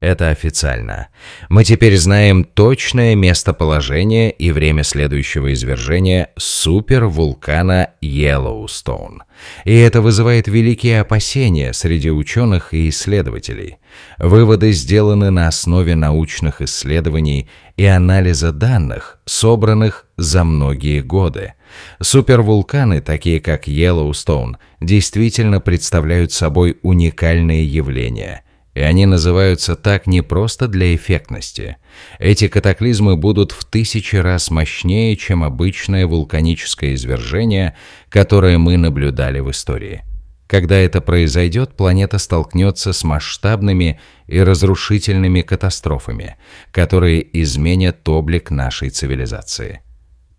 Это официально. Мы теперь знаем точное местоположение и время следующего извержения супервулкана Йеллоустоун. И это вызывает великие опасения среди ученых и исследователей. Выводы сделаны на основе научных исследований и анализа данных, собранных за многие годы. Супервулканы, такие как Йеллоустоун, действительно представляют собой уникальные явления – и они называются так не просто для эффектности. Эти катаклизмы будут в тысячи раз мощнее, чем обычное вулканическое извержение, которое мы наблюдали в истории. Когда это произойдет, планета столкнется с масштабными и разрушительными катастрофами, которые изменят облик нашей цивилизации.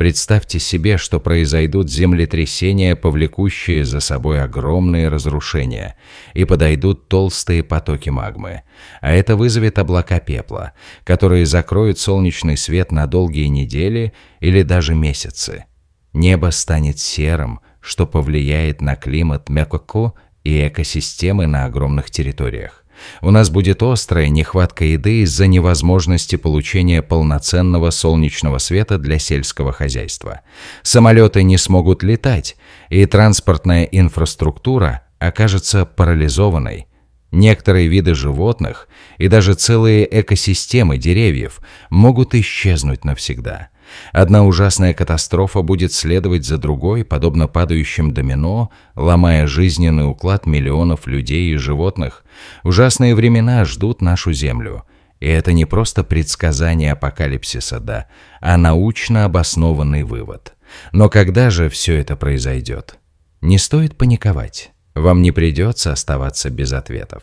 Представьте себе, что произойдут землетрясения, повлекущие за собой огромные разрушения, и подойдут толстые потоки магмы. А это вызовет облака пепла, которые закроют солнечный свет на долгие недели или даже месяцы. Небо станет серым, что повлияет на климат Мякоко и экосистемы на огромных территориях. У нас будет острая нехватка еды из-за невозможности получения полноценного солнечного света для сельского хозяйства. Самолеты не смогут летать, и транспортная инфраструктура окажется парализованной. Некоторые виды животных и даже целые экосистемы деревьев могут исчезнуть навсегда – Одна ужасная катастрофа будет следовать за другой, подобно падающим домино, ломая жизненный уклад миллионов людей и животных. Ужасные времена ждут нашу Землю. И это не просто предсказание апокалипсиса, да, а научно обоснованный вывод. Но когда же все это произойдет? Не стоит паниковать. Вам не придется оставаться без ответов.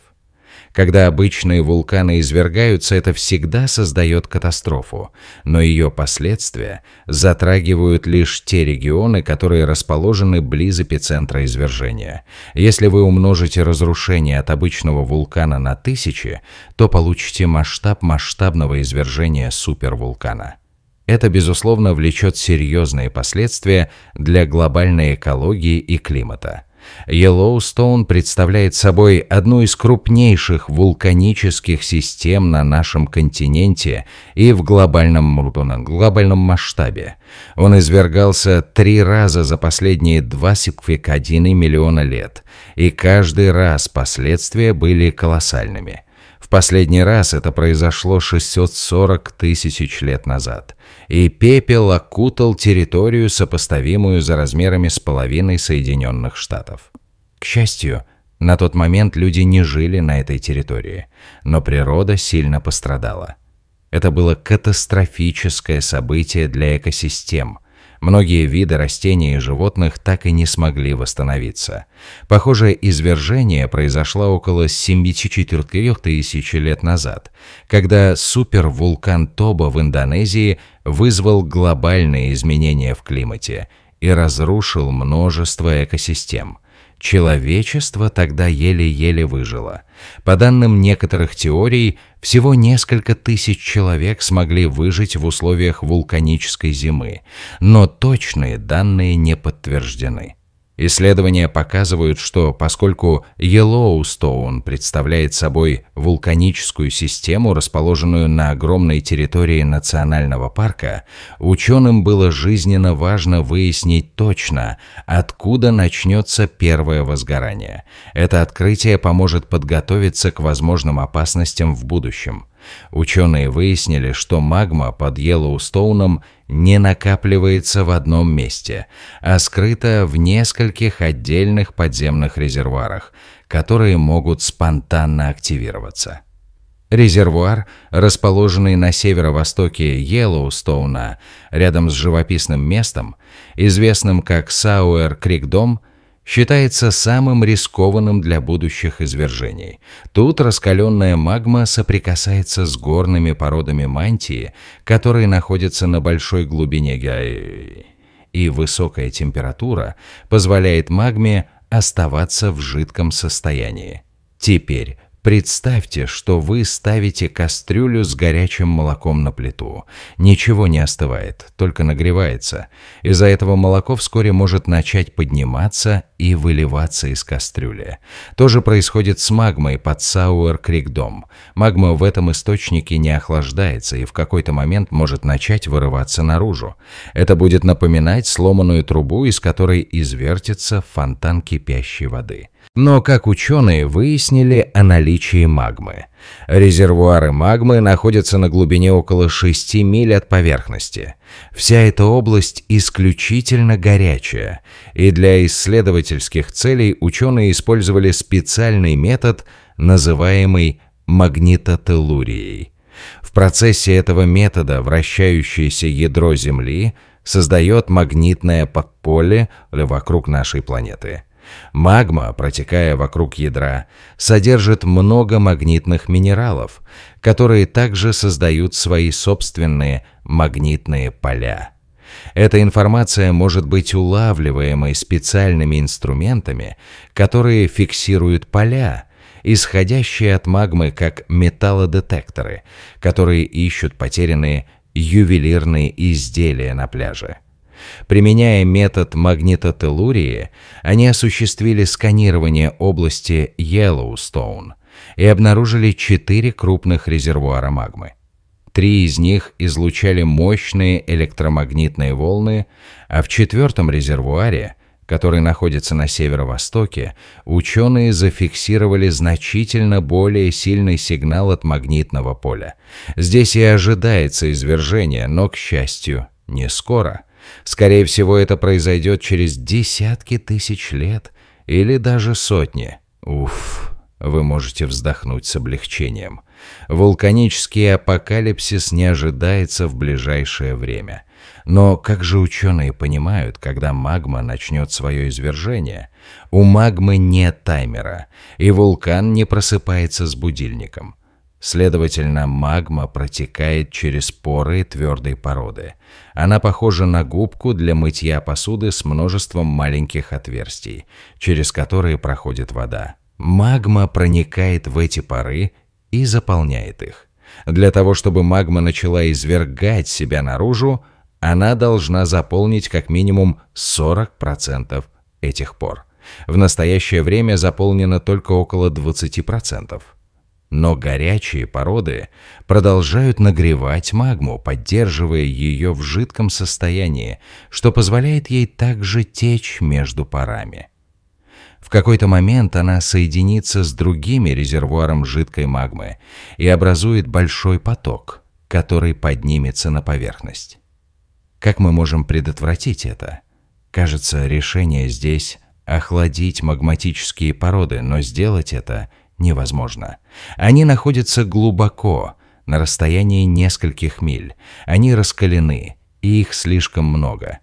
Когда обычные вулканы извергаются, это всегда создает катастрофу, но ее последствия затрагивают лишь те регионы, которые расположены близ эпицентра извержения. Если вы умножите разрушение от обычного вулкана на тысячи, то получите масштаб масштабного извержения супервулкана. Это, безусловно, влечет серьезные последствия для глобальной экологии и климата – Йеллоустоун представляет собой одну из крупнейших вулканических систем на нашем континенте и в глобальном, глобальном масштабе. Он извергался три раза за последние два 2,1 миллиона лет, и каждый раз последствия были колоссальными – последний раз это произошло 640 тысяч лет назад, и пепел окутал территорию, сопоставимую за размерами с половиной Соединенных Штатов. К счастью, на тот момент люди не жили на этой территории, но природа сильно пострадала. Это было катастрофическое событие для экосистем – Многие виды растений и животных так и не смогли восстановиться. Похожее извержение произошло около 74 тысяч лет назад, когда супервулкан Тоба в Индонезии вызвал глобальные изменения в климате и разрушил множество экосистем – человечество тогда еле-еле выжило. По данным некоторых теорий, всего несколько тысяч человек смогли выжить в условиях вулканической зимы, но точные данные не подтверждены. Исследования показывают, что поскольку Йеллоустоун представляет собой вулканическую систему, расположенную на огромной территории национального парка, ученым было жизненно важно выяснить точно, откуда начнется первое возгорание. Это открытие поможет подготовиться к возможным опасностям в будущем – Ученые выяснили, что магма под Йеллоустоуном не накапливается в одном месте, а скрыта в нескольких отдельных подземных резервуарах, которые могут спонтанно активироваться. Резервуар, расположенный на северо-востоке Йеллоустоуна, рядом с живописным местом, известным как Сауэр-Крик-Дом, считается самым рискованным для будущих извержений. Тут раскаленная магма соприкасается с горными породами мантии, которые находятся на большой глубине Гаи, и высокая температура позволяет магме оставаться в жидком состоянии. Теперь Представьте, что вы ставите кастрюлю с горячим молоком на плиту. Ничего не остывает, только нагревается. Из-за этого молоко вскоре может начать подниматься и выливаться из кастрюли. То же происходит с магмой под сауэр крик Магма в этом источнике не охлаждается и в какой-то момент может начать вырываться наружу. Это будет напоминать сломанную трубу, из которой извертится фонтан кипящей воды. Но, как ученые выяснили о наличии магмы. Резервуары магмы находятся на глубине около 6 миль от поверхности. Вся эта область исключительно горячая, и для исследовательских целей ученые использовали специальный метод, называемый магнитотеллурией. В процессе этого метода вращающееся ядро Земли создает магнитное подполье вокруг нашей планеты – Магма, протекая вокруг ядра, содержит много магнитных минералов, которые также создают свои собственные магнитные поля. Эта информация может быть улавливаемой специальными инструментами, которые фиксируют поля, исходящие от магмы как металлодетекторы, которые ищут потерянные ювелирные изделия на пляже. Применяя метод магнитотеллурии, они осуществили сканирование области Йеллоустоун и обнаружили четыре крупных резервуара магмы. Три из них излучали мощные электромагнитные волны, а в четвертом резервуаре, который находится на северо-востоке, ученые зафиксировали значительно более сильный сигнал от магнитного поля. Здесь и ожидается извержение, но, к счастью, не скоро – Скорее всего, это произойдет через десятки тысяч лет или даже сотни. Уф, вы можете вздохнуть с облегчением. Вулканический апокалипсис не ожидается в ближайшее время. Но как же ученые понимают, когда магма начнет свое извержение? У магмы нет таймера, и вулкан не просыпается с будильником. Следовательно, магма протекает через поры твердой породы. Она похожа на губку для мытья посуды с множеством маленьких отверстий, через которые проходит вода. Магма проникает в эти поры и заполняет их. Для того, чтобы магма начала извергать себя наружу, она должна заполнить как минимум 40% этих пор. В настоящее время заполнено только около 20%. Но горячие породы продолжают нагревать магму, поддерживая ее в жидком состоянии, что позволяет ей также течь между парами. В какой-то момент она соединится с другими резервуаром жидкой магмы и образует большой поток, который поднимется на поверхность. Как мы можем предотвратить это? Кажется, решение здесь – охладить магматические породы, но сделать это – невозможно. Они находятся глубоко, на расстоянии нескольких миль. Они раскалены, и их слишком много.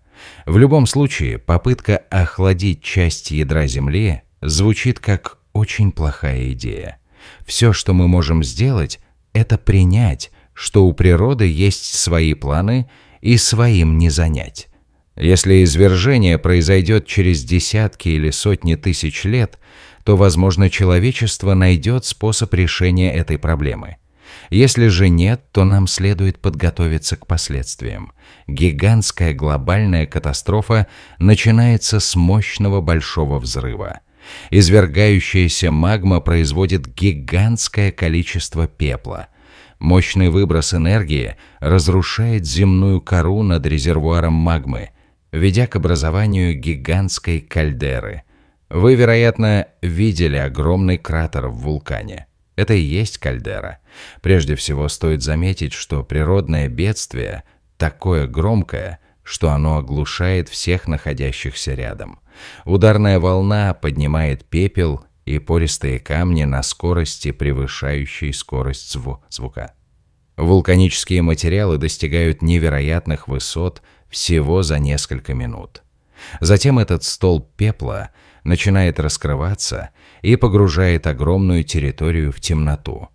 В любом случае, попытка охладить часть ядра Земли звучит как очень плохая идея. Все, что мы можем сделать, это принять, что у природы есть свои планы и своим не занять. Если извержение произойдет через десятки или сотни тысяч лет, то, возможно, человечество найдет способ решения этой проблемы. Если же нет, то нам следует подготовиться к последствиям. Гигантская глобальная катастрофа начинается с мощного большого взрыва. Извергающаяся магма производит гигантское количество пепла – Мощный выброс энергии разрушает земную кору над резервуаром магмы, ведя к образованию гигантской кальдеры. Вы, вероятно, видели огромный кратер в вулкане. Это и есть кальдера. Прежде всего стоит заметить, что природное бедствие такое громкое, что оно оглушает всех находящихся рядом. Ударная волна поднимает пепел и пористые камни на скорости, превышающей скорость зву звука. Вулканические материалы достигают невероятных высот – всего за несколько минут. Затем этот столб пепла начинает раскрываться и погружает огромную территорию в темноту.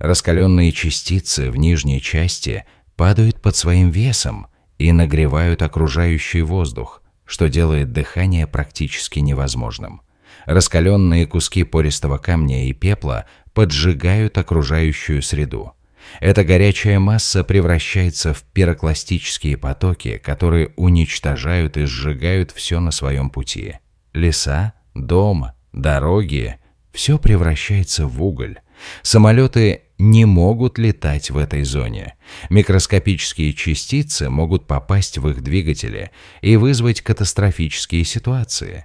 Раскаленные частицы в нижней части падают под своим весом и нагревают окружающий воздух, что делает дыхание практически невозможным. Раскаленные куски пористого камня и пепла поджигают окружающую среду. Эта горячая масса превращается в пирокластические потоки, которые уничтожают и сжигают все на своем пути. Леса, дом, дороги – все превращается в уголь. Самолеты не могут летать в этой зоне. Микроскопические частицы могут попасть в их двигатели и вызвать катастрофические ситуации.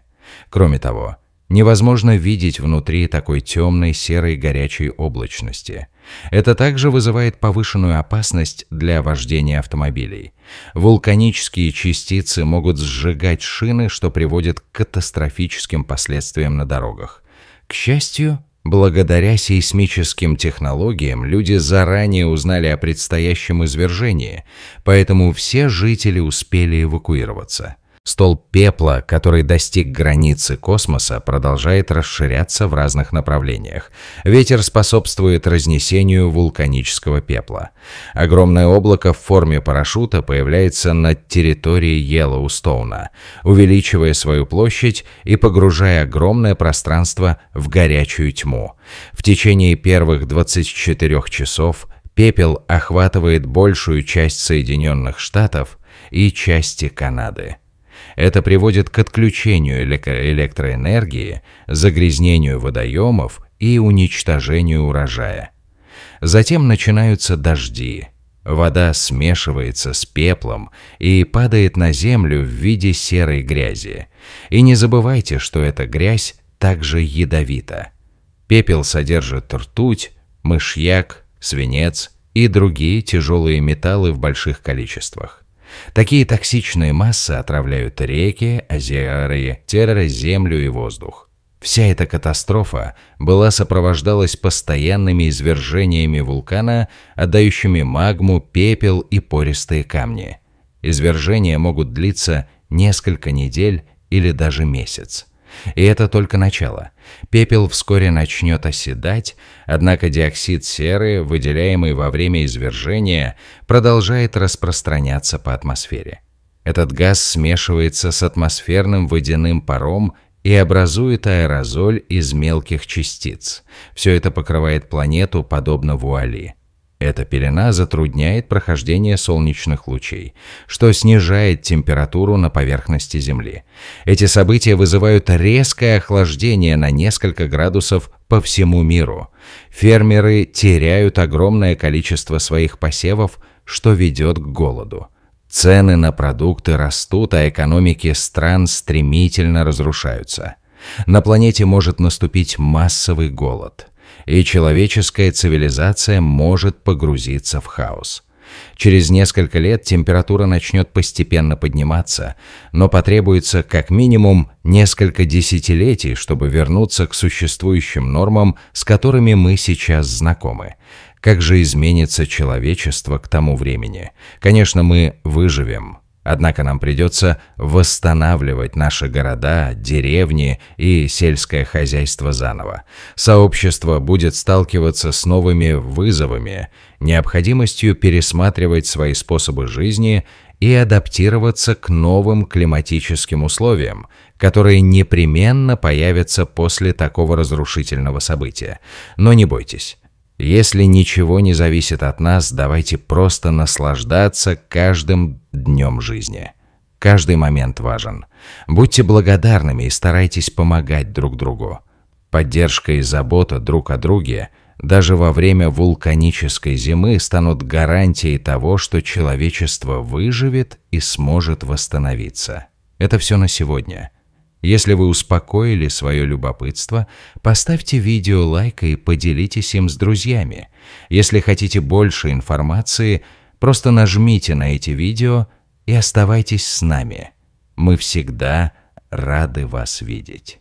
Кроме того, Невозможно видеть внутри такой темной, серой, горячей облачности. Это также вызывает повышенную опасность для вождения автомобилей. Вулканические частицы могут сжигать шины, что приводит к катастрофическим последствиям на дорогах. К счастью, благодаря сейсмическим технологиям люди заранее узнали о предстоящем извержении, поэтому все жители успели эвакуироваться – Столб пепла, который достиг границы космоса, продолжает расширяться в разных направлениях. Ветер способствует разнесению вулканического пепла. Огромное облако в форме парашюта появляется над территорией Йеллоустоуна, увеличивая свою площадь и погружая огромное пространство в горячую тьму. В течение первых 24 часов пепел охватывает большую часть Соединенных Штатов и части Канады. Это приводит к отключению электроэнергии, загрязнению водоемов и уничтожению урожая. Затем начинаются дожди. Вода смешивается с пеплом и падает на землю в виде серой грязи. И не забывайте, что эта грязь также ядовита. Пепел содержит ртуть, мышьяк, свинец и другие тяжелые металлы в больших количествах. Такие токсичные массы отравляют реки, озеры, терроры, землю и воздух. Вся эта катастрофа была сопровождалась постоянными извержениями вулкана, отдающими магму, пепел и пористые камни. Извержения могут длиться несколько недель или даже месяц. И это только начало. Пепел вскоре начнет оседать, однако диоксид серы, выделяемый во время извержения, продолжает распространяться по атмосфере. Этот газ смешивается с атмосферным водяным паром и образует аэрозоль из мелких частиц. Все это покрывает планету подобно вуали – эта пелена затрудняет прохождение солнечных лучей, что снижает температуру на поверхности Земли. Эти события вызывают резкое охлаждение на несколько градусов по всему миру. Фермеры теряют огромное количество своих посевов, что ведет к голоду. Цены на продукты растут, а экономики стран стремительно разрушаются. На планете может наступить массовый голод – и человеческая цивилизация может погрузиться в хаос. Через несколько лет температура начнет постепенно подниматься, но потребуется как минимум несколько десятилетий, чтобы вернуться к существующим нормам, с которыми мы сейчас знакомы. Как же изменится человечество к тому времени? Конечно, мы выживем, Однако нам придется восстанавливать наши города, деревни и сельское хозяйство заново. Сообщество будет сталкиваться с новыми вызовами, необходимостью пересматривать свои способы жизни и адаптироваться к новым климатическим условиям, которые непременно появятся после такого разрушительного события. Но не бойтесь, если ничего не зависит от нас, давайте просто наслаждаться каждым днем жизни. Каждый момент важен. Будьте благодарными и старайтесь помогать друг другу. Поддержка и забота друг о друге даже во время вулканической зимы станут гарантией того, что человечество выживет и сможет восстановиться. Это все на сегодня. Если вы успокоили свое любопытство, поставьте видео лайк и поделитесь им с друзьями. Если хотите больше информации, просто нажмите на эти видео и оставайтесь с нами. Мы всегда рады вас видеть.